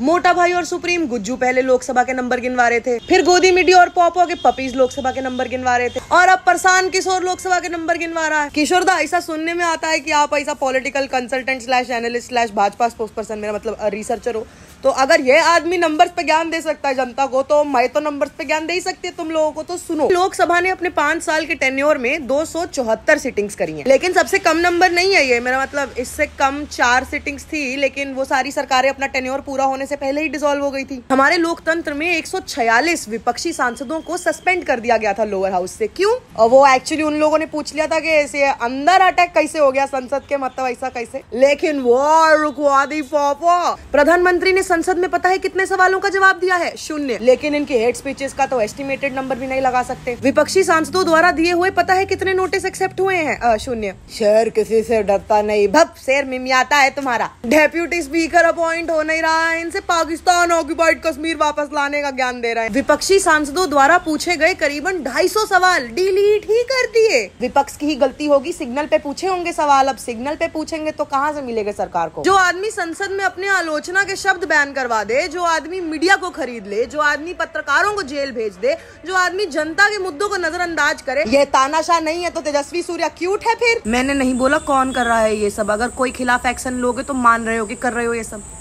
मोटा भाई और सुप्रीम गुज्जू पहले लोकसभा के नंबर गिनवा रहे थे फिर गोदी मिडी और पॉपो के पपीज लोकसभा के नंबर गिनवा रहे थे और अब परसान किशोर लोकसभा के नंबर गिनवा रहा है किशोर दा ऐसा सुनने में आता है की आप ऐसा political consultant slash analyst slash Bhajpa spokesperson मेरा मतलब रिसर्चर हो तो अगर ये आदमी नंबर्स पे ज्ञान दे सकता है जनता को तो मैं तो नंबर्स पे ज्ञान दे ही सकती है तुम लोगों को तो सुनो लोकसभा ने अपने पांच साल के टेन्योर में दो सिटिंग्स करी है लेकिन सबसे कम नंबर नहीं है ये मेरा मतलब इससे कम चार सिटिंग्स थी लेकिन वो सारी सरकारें अपना टेन्योर पूरा होने से पहले ही डिजोल्व हो गई थी हमारे लोकतंत्र में एक विपक्षी सांसदों को सस्पेंड कर दिया गया था लोअर हाउस से क्यूँ और वो एक्चुअली उन लोगों ने पूछ लिया था की ऐसे अंदर अटैक कैसे हो गया संसद के मतलब ऐसा कैसे लेकिन वो रुकवा दी प्रधानमंत्री ने संसद में पता है कितने सवालों का जवाब दिया है शून्य लेकिन इनके हेड स्पीचेस का तो एस्टिमेटेड नंबर भी नहीं लगा सकते विपक्षी सांसदों द्वारा दिए हुए पता है कितने नोटिस एक्सेप्ट हुए हैं शून्य शेर किसी से डरता नहीं भप शेर मिमियाता है तुम्हारा डेप्यूटी स्पीकर अपॉइंट हो नहीं रहा है इनसे पाकिस्तान ऑक्यूपाइड कश्मीर वापस लाने का ज्ञान दे रहे हैं विपक्षी सांसदों द्वारा पूछे गए करीबन ढाई सवाल डिलीट ही कर दिए चाहिए विपक्ष की ही गलती होगी सिग्नल पे पूछे होंगे सवाल अब सिग्नल पे पूछेंगे तो कहाँ से मिलेगा सरकार को जो आदमी संसद में अपने आलोचना के शब्द बैन करवा दे जो आदमी मीडिया को खरीद ले जो आदमी पत्रकारों को जेल भेज दे जो आदमी जनता के मुद्दों को नजरअंदाज करे ये तानाशाह नहीं है तो तेजस्वी सूर्या क्यूट है फिर मैंने नहीं बोला कौन कर रहा है ये सब अगर कोई खिलाफ एक्शन लोगे तो मान रहे हो कर रहे हो ये सब